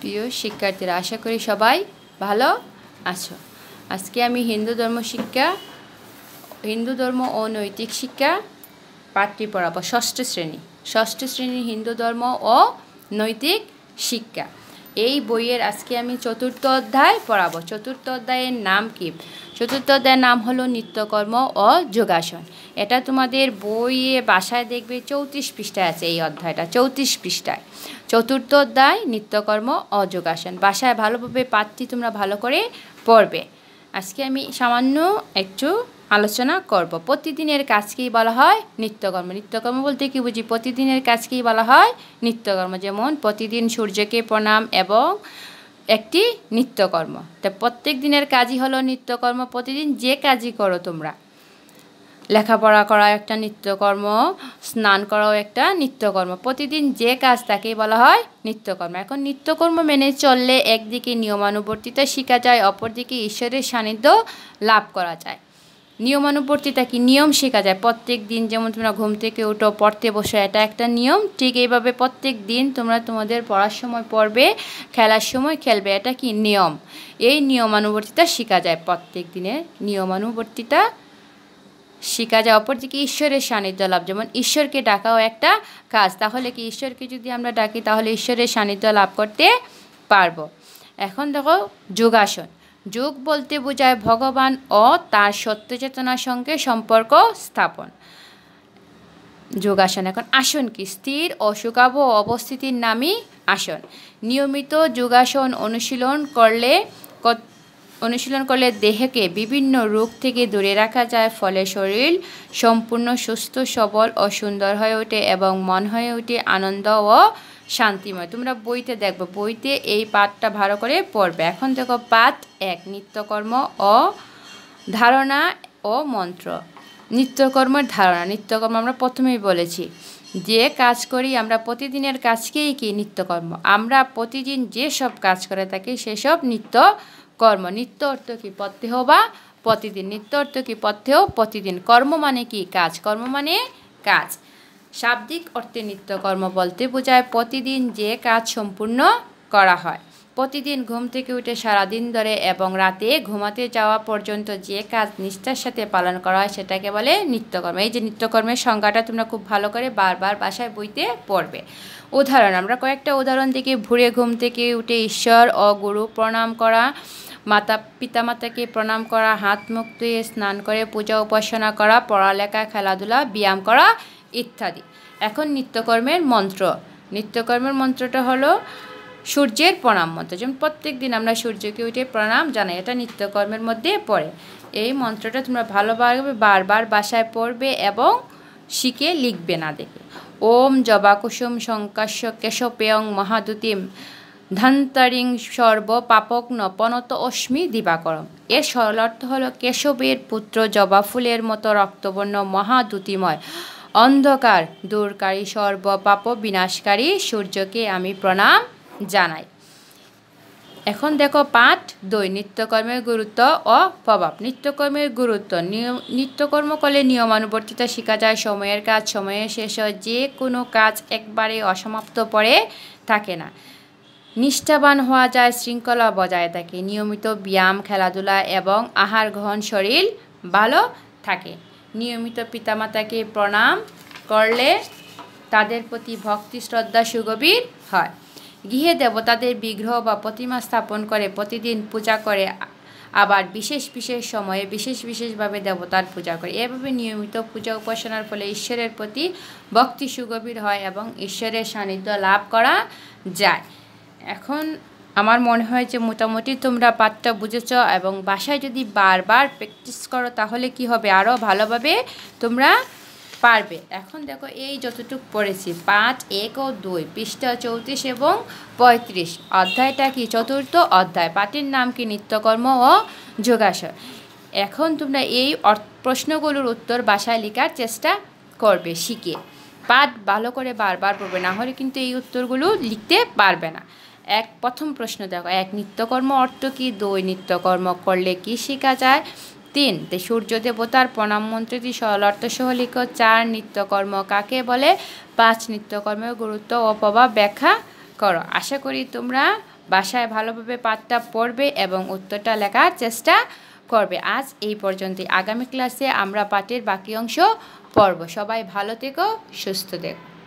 প্রিয় শিক্ষার্থীরা আশা করি সবাই ভালো আছো আজকে আমি হিন্দু ধর্ম শিক্ষা হিন্দু ধর্ম ও নৈতিক শিক্ষা পাঠটি পড়াবো ষষ্ঠ শ্রেণী ষষ্ঠ শ্রেণীর হিন্দু ধর্ম ও নৈতিক শিক্ষা এই বইয়ের আজকে আমি চতুর্থ অধ্যায় পড়াবো চতুর্থ অধ্যায়ের নাম কি চতুর্থ অধ্যায়ের নাম হলো নিত্যকর্ম ও যোগাসন এটা তোমাদের বইয়ে বাসায় দেখবে চৌত্রিশ পৃষ্ঠায় আছে এই অধ্যায়টা চৌত্রিশ পৃষ্ঠায় চতুর্থ অধ্যায় নিত্যকর্ম ও যোগাসন বাসায় ভালোভাবে পাত্রী তোমরা ভালো করে পড়বে আজকে আমি সামান্য একটু আলোচনা করব প্রতিদিনের কাজকেই বলা হয় নিত্যকর্ম নিত্যকর্ম বলতে কি বুঝি প্রতিদিনের কাজকেই বলা হয় নিত্যকর্ম যেমন প্রতিদিন সূর্যকে প্রণাম এবং একটি নিত্যকর্ম তা প্রত্যেক দিনের কাজই হলো নিত্যকর্ম প্রতিদিন যে কাজই করো তোমরা লেখাপড়া করা একটা নিত্যকর্ম স্নান করাও একটা নিত্যকর্ম প্রতিদিন যে কাজ তাকেই বলা হয় নিত্যকর্ম এখন নিত্যকর্ম মেনে চললে একদিকে নিয়মানুবর্তিতা শেখা যায় অপরদিকে ঈশ্বরের সান্নিধ্য লাভ করা যায় নিয়মানুবর্তিতা কি নিয়ম শেখা যায় প্রত্যেক দিন যেমন তোমরা ঘুম থেকে উঠো পড়তে বসো এটা একটা নিয়ম ঠিক এইভাবে প্রত্যেক দিন তোমরা তোমাদের পড়ার সময় পড়বে খেলার সময় খেলবে এটা কি নিয়ম এই নিয়মানুবর্তিতা শেখা যায় প্রত্যেক দিনের নিয়মানুবর্তিতা শিখা যায় অপরদিকে ঈশ্বরের সান্নিধ্য লাভ যেমন ঈশ্বরকে ডাকাও একটা কাজ তাহলে কি ঈশ্বরকে যদি আমরা ডাকি তাহলে ঈশ্বরের সান্নিধ্য লাভ করতে পারবো এখন দেখো যোগাসন যোগ বলতে বোঝায় ভগবান ও তার সত্য চেতনার সঙ্গে সম্পর্ক স্থাপন যোগাসন এখন আসন কি স্থির অসুকাব অবস্থিতির নামই আসন নিয়মিত যোগাসন অনুশীলন করলে অনুশীলন করলে দেহকে বিভিন্ন রোগ থেকে দূরে রাখা যায় ফলে শরীর সম্পূর্ণ সুস্থ সবল ও সুন্দর হয়ে ওঠে এবং মন হয়ে ওঠে আনন্দ ও শান্তিময় তোমরা বইতে দেখবো বইতে এই পাঠটা ভালো করে পড়বে এখন দেখো পাঠ এক নিত্যকর্ম ও ধারণা ও মন্ত্র নিত্যকর্মের ধারণা নিত্যকর্ম আমরা প্রথমেই বলেছি যে কাজ করি আমরা প্রতিদিনের কাজকেই কি নিত্যকর্ম আমরা প্রতিদিন যেসব কাজ করে থাকি সেসব নিত্য কর্ম নিত্য অর্থ কি প্রত্যহ বা প্রতিদিন নিত্য অর্থ কি প্রত্যহ প্রতিদিন কর্ম মানে কি কাজ কর্ম মানে কাজ শাব্দিক অর্থে নিত্যকর্ম বলতে বোঝায় প্রতিদিন যে কাজ সম্পূর্ণ করা হয় প্রতিদিন ঘুম থেকে উঠে সারাদিন ধরে এবং রাতে ঘুমাতে যাওয়া পর্যন্ত যে কাজ নিষ্ঠার সাথে পালন করা হয় সেটাকে বলে নিত্যকর্ম এই যে নিত্যকর্মের সংজ্ঞাটা তোমরা খুব ভালো করে বারবার বাসায় বইতে পড়বে উদাহরণ আমরা কয়েকটা উদাহরণ দেখি ভুরে ঘুম থেকে উঠে ঈশ্বর ও গুরু প্রণাম করা মাতা পিতামাতাকে প্রণাম করা হাত মুখ ধুয়ে স্নান করে পূজা উপাসনা করা পড়ালেখা খেলাধুলা ব্যায়াম করা ইত্যাদি এখন নিত্যকর্মের মন্ত্র নিত্যকর্মের মন্ত্রটা হলো সূর্যের প্রণাম মন্ত্র যেমন প্রত্যেক দিন আমরা সূর্যকে উঠে প্রণাম জানাই এটা নিত্যকর্মের মধ্যে পড়ে এই মন্ত্রটা তোমরা ভালোভাবে বারবার বাসায় পড়বে এবং শিখে লিখবে না দেখে ওম জবা কুসুম শঙ্কাশ্য কেশপেয়ং মহাদুতিম ধন্তরিং সর্ব পাপক নপনত অশ্মি দিবাকরম এর সরল অর্থ হল কেশবের পুত্র জবা ফুলের মতো রক্তবর্ণ মহাদুতিময় অন্ধকার দূরকারী সর্বপাপ বিনাশকারী সূর্যকে আমি প্রণাম জানাই এখন দেখো পাঠ দুই নিত্যকর্মের গুরুত্ব ও প্রভাব নিত্যকর্মের গুরুত্ব নিয়ম নিত্যকর্ম করলে নিয়মানুবর্তিতা শেখা যায় সময়ের কাজ সময়ে শেষ যে কোনো কাজ একবারে অসমাপ্ত পড়ে থাকে না নিষ্ঠাবান হওয়া যায় শৃঙ্খলা বজায় থাকে নিয়মিত ব্যায়াম খেলাধুলা এবং আহার গ্রহণ শরীর ভালো থাকে নিয়মিত পিতামাতাকে প্রণাম করলে তাদের প্রতি ভক্তি শ্রদ্ধা সুগভীর হয় গৃহে দেবতাদের বিগ্রহ বা প্রতিমা স্থাপন করে প্রতিদিন পূজা করে আবার বিশেষ বিশেষ সময়ে বিশেষ বিশেষভাবে দেবতার পূজা করে এভাবে নিয়মিত পূজা উপাসনার ফলে ঈশ্বরের প্রতি ভক্তি সুগভীর হয় এবং ঈশ্বরের সান্নিধ্য লাভ করা যায় এখন আমার মনে হয় যে মোটামুটি তোমরা পাঠটা বুঝেছ এবং বাসায় যদি বারবার প্র্যাকটিস করো তাহলে কি হবে আরও ভালোভাবে তোমরা পারবে এখন দেখো এই যতটুক পড়েছি পাঁচ এক ও দুই পৃষ্ঠা চৌত্রিশ এবং পঁয়ত্রিশ অধ্যায়টা কি চতুর্থ অধ্যায় পাটির নাম কি নিত্যকর্ম ও যোগাসন এখন তোমরা এই প্রশ্নগুলোর উত্তর বাসায় লেখার চেষ্টা করবে শিখে পাঠ ভালো করে বারবার পড়বে না হলে কিন্তু এই উত্তরগুলো লিখতে পারবে না এক প্রথম প্রশ্ন দেখো এক নিত্যকর্ম অর্থ কি দুই নিত্যকর্ম করলে কি শেখা যায় তিন সূর্য দেবতার প্রণাম মন্ত্রটি সরল সহ লিখ চার নিত্যকর্ম কাকে বলে পাঁচ নিত্যকর্মের গুরুত্ব ও প্রভাব ব্যাখ্যা করো আশা করি তোমরা বাসায় ভালোভাবে পাঠটা পড়বে এবং উত্তরটা লেখার চেষ্টা করবে আজ এই পর্যন্তই আগামী ক্লাসে আমরা পাঠের বাকি অংশ পড়ব সবাই ভালো থেকো সুস্থ দেখো